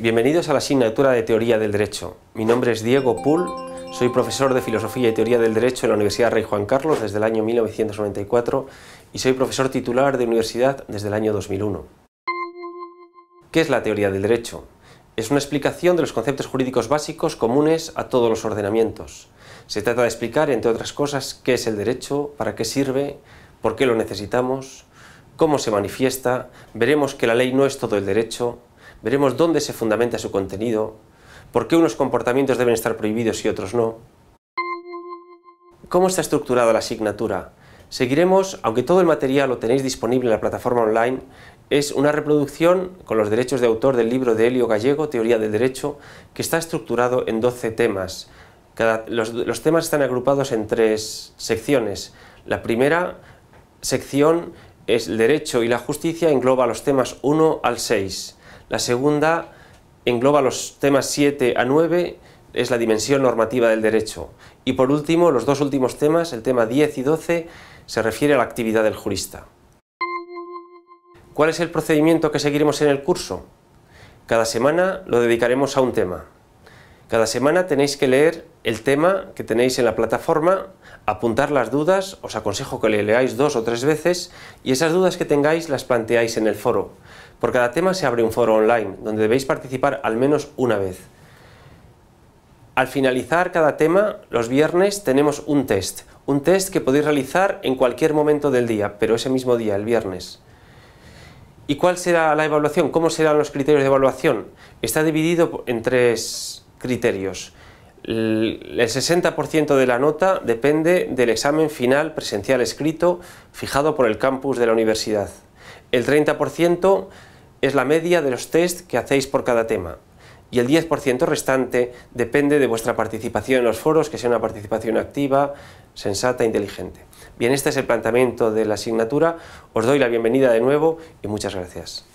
Bienvenidos a la asignatura de Teoría del Derecho. Mi nombre es Diego Pull, soy profesor de Filosofía y Teoría del Derecho en la Universidad Rey Juan Carlos desde el año 1994 y soy profesor titular de universidad desde el año 2001. ¿Qué es la teoría del derecho? Es una explicación de los conceptos jurídicos básicos comunes a todos los ordenamientos. Se trata de explicar, entre otras cosas, qué es el derecho, para qué sirve, por qué lo necesitamos, cómo se manifiesta, veremos que la ley no es todo el derecho, veremos dónde se fundamenta su contenido, por qué unos comportamientos deben estar prohibidos y otros no. ¿Cómo está estructurada la asignatura? Seguiremos, aunque todo el material lo tenéis disponible en la plataforma online, es una reproducción con los derechos de autor del libro de Helio Gallego, Teoría del Derecho, que está estructurado en 12 temas. los, los temas están agrupados en tres secciones. La primera sección es el derecho y la justicia, engloba los temas 1 al 6. La segunda engloba los temas 7 a 9, es la dimensión normativa del derecho. Y por último, los dos últimos temas, el tema 10 y 12, se refiere a la actividad del jurista. ¿Cuál es el procedimiento que seguiremos en el curso? Cada semana lo dedicaremos a un tema. Cada semana tenéis que leer el tema que tenéis en la plataforma, apuntar las dudas, os aconsejo que le leáis dos o tres veces y esas dudas que tengáis las planteáis en el foro. Por cada tema se abre un foro online donde debéis participar al menos una vez. Al finalizar cada tema, los viernes tenemos un test, un test que podéis realizar en cualquier momento del día, pero ese mismo día, el viernes. ¿Y cuál será la evaluación? ¿Cómo serán los criterios de evaluación? Está dividido en tres criterios. El 60% de la nota depende del examen final presencial escrito fijado por el campus de la universidad. El 30% es la media de los test que hacéis por cada tema. Y el 10% restante depende de vuestra participación en los foros, que sea una participación activa, sensata e inteligente. Bien, este es el planteamiento de la asignatura. Os doy la bienvenida de nuevo y muchas gracias.